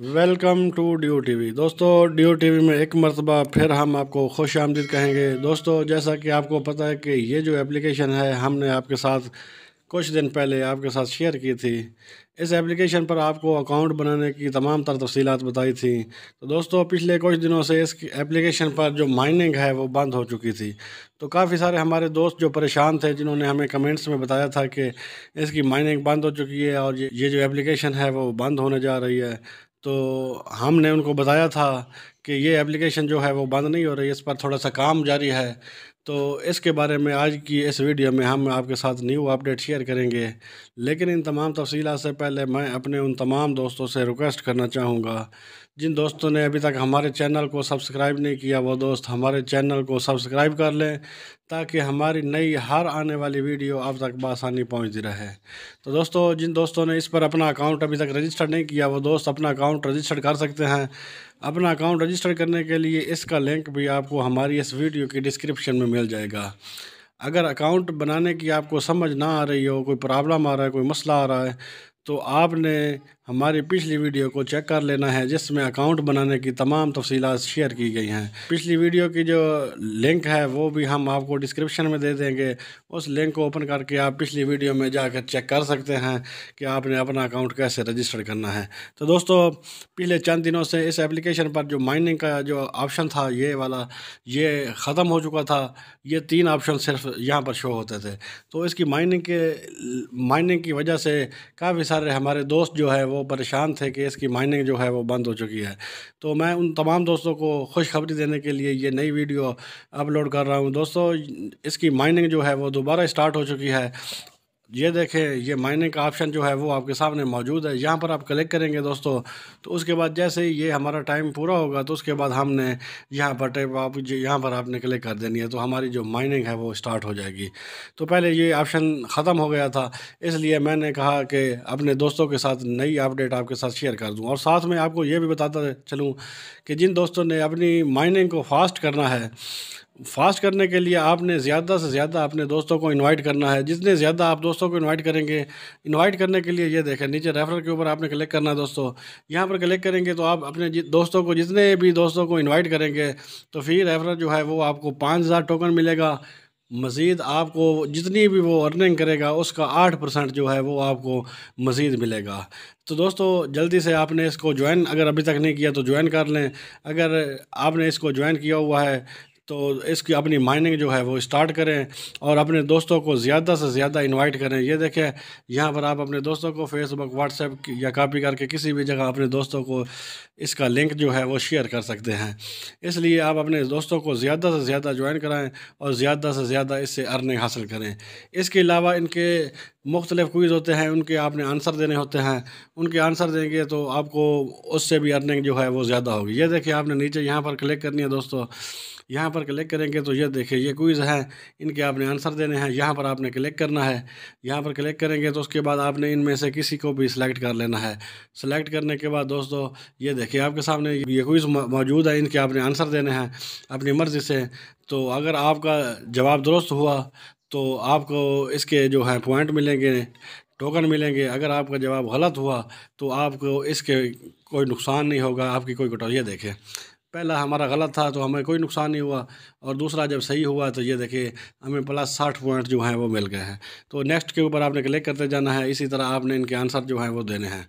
welcome to D T V दोस्तों D T V में एक मरतबा फिर हम आपको खुश आमदीद कहेंगे दोस्तों जैसा कि आपको पता है कि ये जो एप्लीकेशन है हमने आपके साथ कुछ दिन पहले आपके साथ शेयर की थी इस एप्लीकेशन पर आपको अकाउंट बनाने की तमाम तर तफसीत बताई थी तो दोस्तों पिछले कुछ दिनों से इस एप्लीकेशन पर जो माइनिंग है वो बंद हो चुकी थी तो काफ़ी सारे हमारे दोस्त जो परेशान थे जिन्होंने हमें कमेंट्स में बताया था कि इसकी माइनिंग बंद हो चुकी है और ये जो एप्लीकेशन है वो बंद होने जा रही है तो हमने उनको बताया था कि ये एप्लीकेशन जो है वो बंद नहीं हो रही इस पर थोड़ा सा काम जारी है तो इसके बारे में आज की इस वीडियो में हम आपके साथ न्यू अपडेट शेयर करेंगे लेकिन इन तमाम तफसी से पहले मैं अपने उन तमाम दोस्तों से रिक्वेस्ट करना चाहूँगा जिन दोस्तों ने अभी तक हमारे चैनल को सब्सक्राइब नहीं किया वो दोस्त हमारे चैनल को सब्सक्राइब कर लें ताकि हमारी नई हर आने वाली वीडियो आप तक बसानी पहुंचती रहे तो दोस्तों जिन दोस्तों ने इस पर अपना अकाउंट अभी तक रजिस्टर नहीं किया वो दोस्त अपना अकाउंट रजिस्टर कर सकते हैं अपना अकाउंट रजिस्टर करने के लिए इसका लिंक भी आपको हमारी इस वीडियो की डिस्क्रिप्शन में मिल जाएगा अगर अकाउंट बनाने की आपको समझ ना आ रही हो कोई प्रॉब्लम आ रहा है कोई मसला आ रहा है तो आपने हमारी पिछली वीडियो को चेक कर लेना है जिसमें अकाउंट बनाने की तमाम तफसीलत शेयर की गई हैं पिछली वीडियो की जो लिंक है वो भी हम आपको डिस्क्रिप्शन में दे देंगे उस लिंक को ओपन करके आप पिछली वीडियो में जाकर चेक कर सकते हैं कि आपने अपना अकाउंट कैसे रजिस्टर करना है तो दोस्तों पिछले चंद दिनों से इस एप्लीकेशन पर जो माइनिंग का जो ऑप्शन था ये वाला ये ख़त्म हो चुका था ये तीन ऑप्शन सिर्फ यहाँ पर शो होते थे तो इसकी माइनिंग के माइनिंग की वजह से काफ़ी सारे हमारे दोस्त जो है वो वो परेशान थे कि इसकी माइनिंग जो है वो बंद हो चुकी है तो मैं उन तमाम दोस्तों को खुशखबरी देने के लिए ये नई वीडियो अपलोड कर रहा हूँ दोस्तों इसकी माइनिंग जो है वो दोबारा स्टार्ट हो चुकी है ये देखें ये माइनिंग का ऑप्शन जो है वो आपके सामने मौजूद है यहाँ पर आप क्लिक करेंगे दोस्तों तो उसके बाद जैसे ही ये हमारा टाइम पूरा होगा तो उसके बाद हमने यहाँ पर टाइप आप यहाँ पर आपने क्लिक कर देनी है तो हमारी जो माइनिंग है वो स्टार्ट हो जाएगी तो पहले ये ऑप्शन ख़त्म हो गया था इसलिए मैंने कहा कि अपने दोस्तों के साथ नई अपडेट आपके साथ शेयर कर दूँ और साथ में आपको ये भी बताता चलूँ कि जिन दोस्तों ने अपनी माइनिंग को फास्ट करना है फास्ट करने के लिए आपने ज़्यादा से ज़्यादा अपने दोस्तों को इनवाइट करना है जितने ज़्यादा आप दोस्तों को इनवाइट करेंगे इनवाइट करने के लिए ये देखें नीचे रेफर के ऊपर आपने कलेक्ट करना है दोस्तों यहाँ पर कलेक्ट करेंगे तो आप अपने दोस्तों को जितने भी दोस्तों को इनवाइट करेंगे तो फिर रेफर जो है वो आपको पाँच हज़ार टोकन मिलेगा मज़ीद आपको जितनी भी वो अर्निंग करेगा उसका आठ परसेंट जो है वो आपको मज़ीद मिलेगा तो दोस्तों जल्दी से आपने इसको ज्वाइन अगर अभी तक नहीं किया तो ज्वाइन कर लें अगर आपने इसको ज्वाइन किया हुआ है तो इसकी अपनी माइनिंग जो है वो स्टार्ट करें और अपने दोस्तों को ज़्यादा से ज़्यादा इनवाइट करें ये देखें यहाँ पर आप अपने दोस्तों को फेसबुक व्हाट्सएप या कापी करके किसी भी जगह अपने दोस्तों को इसका लिंक जो है वो शेयर कर सकते हैं इसलिए आप अपने दोस्तों को ज़्यादा से ज़्यादा ज्वाइन कराएँ और ज़्यादा से ज़्यादा इससे अर्निंग हासिल करें इसके अलावा इनके मुख्तलिफ़ क्विज़ होते हैं उनके आपने आंसर देने होते हैं उनके आंसर देंगे तो आपको उससे भी अर्निंग जो है वो ज़्यादा होगी ये देखिए आपने नीचे यहाँ पर क्लिक करनी है दोस्तों यहाँ पर क्लिक करेंगे तो ये देखिए ये क्विज़ है इनके आपने आंसर देने हैं यहाँ पर आपने क्लिक करना है यहाँ पर क्लिक करेंगे तो उसके बाद आपने इनमें से किसी को भी सिलेक्ट कर लेना है सिलेक्ट करने के बाद दोस्तों ये देखिए आपके सामने ये क्विज़ मौजूद है इनके आपने आंसर देने हैं अपनी मर्ज़ी से तो अगर आपका जवाब दुरुस्त हुआ तो आपको इसके जो हैं पॉइंट मिलेंगे टोकन मिलेंगे अगर आपका जवाब गलत हुआ तो आपको इसके कोई नुकसान नहीं होगा आपकी कोई कटौरिया देखें पहला हमारा गलत था तो हमें कोई नुकसान नहीं हुआ और दूसरा जब सही हुआ तो ये देखिए हमें प्लस साठ पॉइंट जो हैं वो मिल गए हैं तो नेक्स्ट के ऊपर आपने क्लिक करते जाना है इसी तरह आपने इनके आंसर जो हैं वो देने हैं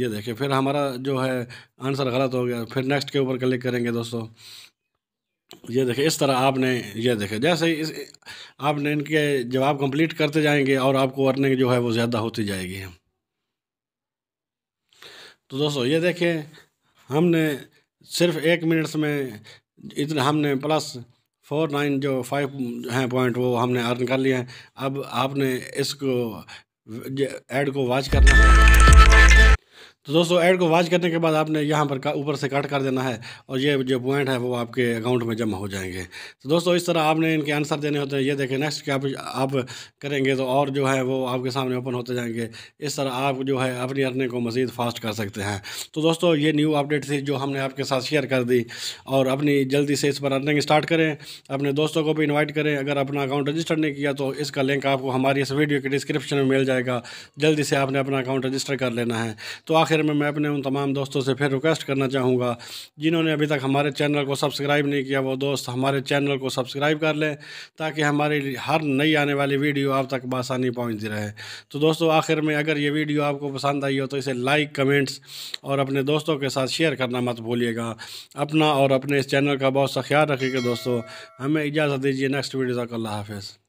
ये देखिए फिर हमारा जो है आंसर गलत हो गया फिर नेक्स्ट के ऊपर क्लिक करेंगे दोस्तों ये देखे इस तरह आपने ये देखे जैसे इस आपने इनके जवाब कंप्लीट करते जाएंगे और आपको अर्निंग जो है वो ज़्यादा होती जाएगी तो दोस्तों ये देखें हमने सिर्फ एक मिनट्स में इतना हमने प्लस फोर नाइन जो फाइव हैं पॉइंट वो हमने अर्न कर लिए हैं अब आपने इसको एड को वॉच करना है तो दोस्तों ऐड को वॉच करने के बाद आपने यहाँ पर ऊपर से कट कर देना है और ये जो पॉइंट है वो आपके अकाउंट में जमा हो जाएंगे तो दोस्तों इस तरह आपने इनके आंसर देने होते हैं ये देखें नेक्स्ट आप आप करेंगे तो और जो है वो आपके सामने ओपन होते जाएंगे इस तरह आप जो है अपनी अर्निंग को मज़ीद फास्ट कर सकते हैं तो दोस्तों ये न्यू अपडेट थी जो हमने आपके साथ शेयर कर दी और अपनी जल्दी से इस पर अर्निंग स्टार्ट करें अपने दोस्तों को भी इन्वाइट करें अगर अपना अकाउंट रजिस्टर नहीं किया तो इसका लिंक आपको हमारी इस वीडियो के डिस्क्रिप्शन में मिल जाएगा जल्दी से आपने अपना अकाउंट रजिस्टर कर लेना है तो आखिर आखिर में मैं अपने उन तमाम दोस्तों से फिर रिक्वेस्ट करना चाहूँगा जिन्होंने अभी तक हमारे चैनल को सब्सक्राइब नहीं किया वो दोस्त हमारे चैनल को सब्सक्राइब कर लें ताकि हमारी हर नई आने वाली वीडियो आप तक बसानी पहुँचती रहे तो दोस्तों आखिर में अगर ये वीडियो आपको पसंद आई हो तो इसे लाइक कमेंट्स और अपने दोस्तों के साथ शेयर करना मत भूलिएगा अपना और अपने इस चैनल का बहुत सा ख्याल रखिएगा दोस्तों हमें इजाज़त दीजिए नेक्स्ट वीडियो तक अल्लाह हाफिज़